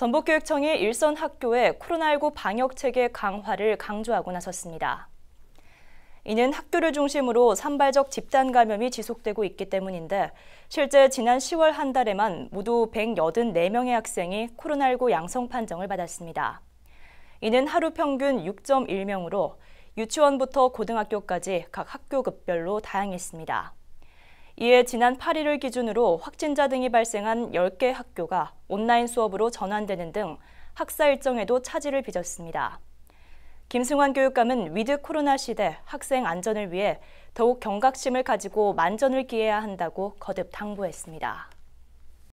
전북교육청이 일선 학교의 코로나19 방역 체계 강화를 강조하고 나섰습니다. 이는 학교를 중심으로 산발적 집단 감염이 지속되고 있기 때문인데 실제 지난 10월 한 달에만 모두 184명의 학생이 코로나19 양성 판정을 받았습니다. 이는 하루 평균 6.1명으로 유치원부터 고등학교까지 각 학교급별로 다양했습니다. 이에 지난 8일을 기준으로 확진자 등이 발생한 10개 학교가 온라인 수업으로 전환되는 등 학사 일정에도 차질을 빚었습니다. 김승환 교육감은 위드 코로나 시대 학생 안전을 위해 더욱 경각심을 가지고 만전을 기해야 한다고 거듭 당부했습니다.